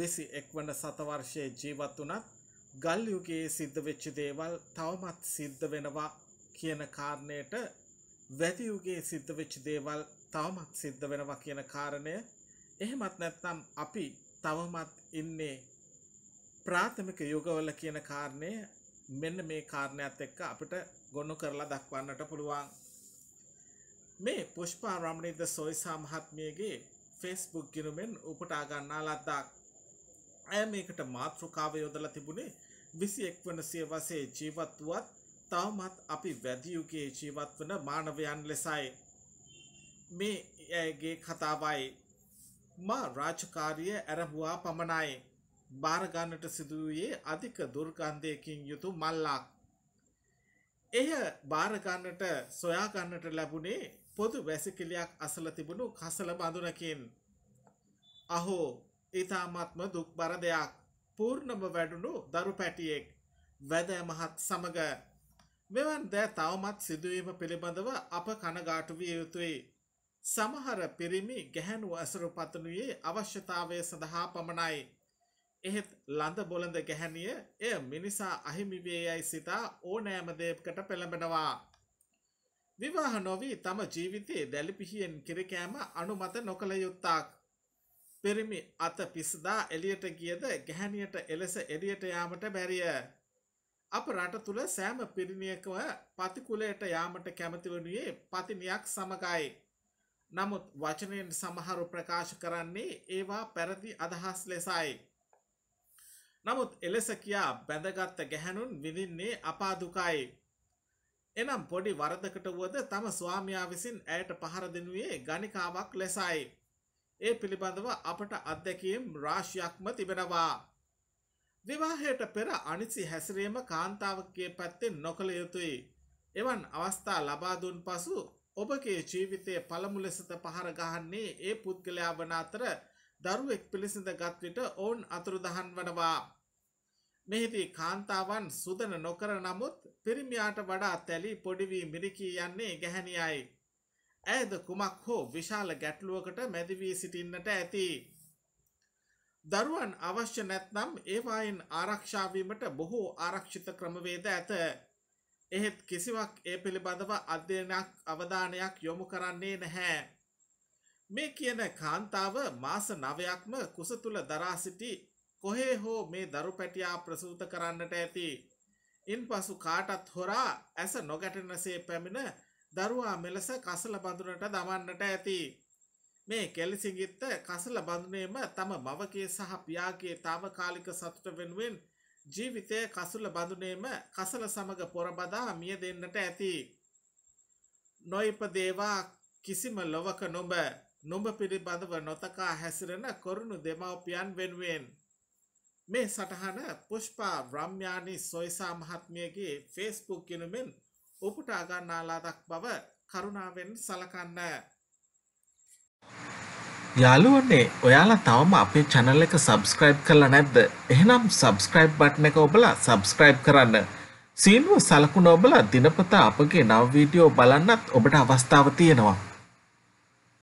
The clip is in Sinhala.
දෙසි එක්වන සතවර්ෂය ජීවත් වනත් ගල් යුගයේ සිද්ධ වෙච්චි දේවල් තවමත් සිද්ධ වෙනවා කියන කාරණයට වැදියුගේ සිද්ධ වෙච්චි දේවල් තවමත් සිද්ධ වෙනවා කියන කාරණය එහෙමත් නැත්නම් අපි තවමත් ඉන්නේ ප්‍රාථමික යුගවල කියන කාරණය මෙන්න මේ කාරණයක් එක්ක අපිට ගොනු කරලා දක්වන්නට පුළුවන් මේ පුෂ්පාරාමණීද සොයිසා මහත්මියගේ ෆේස්බුක් ගිනුමෙන් උපුටා ගන්නා ලද්දක් ඇය මේකට මාතෘකාව යොදලා තිබුණේ විසි එක් වන සියවසේ ජීවත් වුවත් තවමත් අපි වැදියුගේ ජීවත් වන මානවයන් ලෙසයි. මේ ඇගේ කතාවයි. මා රාජකාරිය ඇරහුවා පමණයි. භාරගන්නට සිදුවයේ අධික දුර්ගන්ධයකින් යුතු මල්ලක්. එය භාරගන්නට සොයාගන්නට ලැබුණේ පොදු වැසිකිලයක් අසල තිබුණු කසල බඳුනකින්. අහෝ ඉතාමත්ම දුක්බර දෙයක් පූර්ණම වැඩුණු දරු පැටියෙක් වැද මහත් සමඟ මෙවන් දෑ තවමත් සිදුවීම පිළිබඳව අප කනගාටු විය යුතුයි. සමහර පිරිමි ගැහැනු ඇසරු පතනුයේ අවශ්‍යතාවය සඳහා පමණයි. එහෙත් ලඳ බොලඳ ගැහැනිය එය මිනිසා අහිමිවේ යැයි සිතා ඕනෑමදේකට පෙළඹෙනවා. විවාහ නොවී තම ජීවිතයේ දැලිපිහියෙන් කිරිකෑම අනුමත නොකළ යුත්තාක්. පිරිමි අත පිස්දා එලියට ගියද ගැහැනියට එලෙස එලියට යාමට බැරිය. අප රට තුළ සෑම පිරිමියකව පතිකුලයට යාමට කැමතිවනුයේ පතිනියක් සමගයි. නමුත් වචනයෙන් සමහරු ප්‍රකාශ කරන්නේ ඒවා පැරදි අදහස් ලෙසයි. නමුත් එලෙස කියා බැඳගත්ත ගැහැනුන් විඳින්නේ අපාදුකයි. එනම් පොඩි වරදකට වුවද තම ස්වාමයා විසින් ඇයට පහර දෙනුයේ ගනිකාවක් ලෙසයි. ඒ පිළිබඳව අපට අත්දැකීම් රාශියක්ම තිබෙනවා. විවාහයට පෙර අනිසි හැසිරීම කාන්තාවගේ පැත්තෙන් නොකළ යුතුයි. එවන් අවස්ථා ලබාදුන් පසු ඔබගේ ජීවිතය පළමු ලෙසත පහර ගහන්නේ ඒ පුද්ගලයා වන අතර දරුවෙක් පිළිසිඳ ගත්විට ඔවුන් අතුරුදහන් වනවා. මෙහිදී කාන්තාවන් සුදන නොකර නමුත් පිරිමියාට වඩා තැලි පොඩිවී මිරිකී යන්නේ ගැහැනියයි. ඇයද කුමක් හෝ විශාල ගැටලුවකට මැදිවී සිටින්නට ඇති. දරුවන් අවශ්‍ය නැත්නම් ඒවායින් ආරක්ෂාවීමට බොහෝ ආරක්ෂිත ක්‍රමවේද ඇත. එහෙත් කිසිවක් ඒ පිළිබඳව අධ්‍යයනයක් අවධානයක් යොමු කරන්නේ නැහැ. මේ කියන කාන්තාව මාස නවයක්ම කුස තුළ දරා සිටි කොහේ හෝ මේ දරු පැටියා ප්‍රසූත කරන්නට ඇති. ඉන් පසු කාටත් හොරා ඇස නොගැටනසේ පැමිණ දරුවා මෙලෙස කසල බඳුනට දමන්නට ඇති. මේ කෙලිසිගිත්ත කසල බඳුනේම තම මවගේ සහ පියාගේ තාවකාලික සතුට වෙනුවෙන් ජීවිතය කසුල බඳුනේම කසල සමඟ පොරබදා මිය දෙන්නට ඇති. නොයිපදේවා කිසිම ලොවක නොබ නොඹ පිළිබඳව නොතකා හැසිරෙන කොරුණු දෙමව්පියන් වෙනුවෙන්. මේ සටහන පුෂ්පා බ්‍රම්්‍යානි සොයිසා මහත්මියගේ ෆෙස්බුක් කෙනුමෙන් උපුටා ගන්නා ලදක් බව කරුණාවෙන් සලකන්න. යාළුවනේ ඔයාලා තවම අපේ channel එක subscribe කරලා නැද්ද? එහෙනම් subscribe button එක ඔබලා subscribe කරන්න. සීනුව සලකුණ ඔබලා දිනපතා අපගේ නව වීඩියෝ බලන්නත් ඔබට අවස්ථාව තියෙනවා.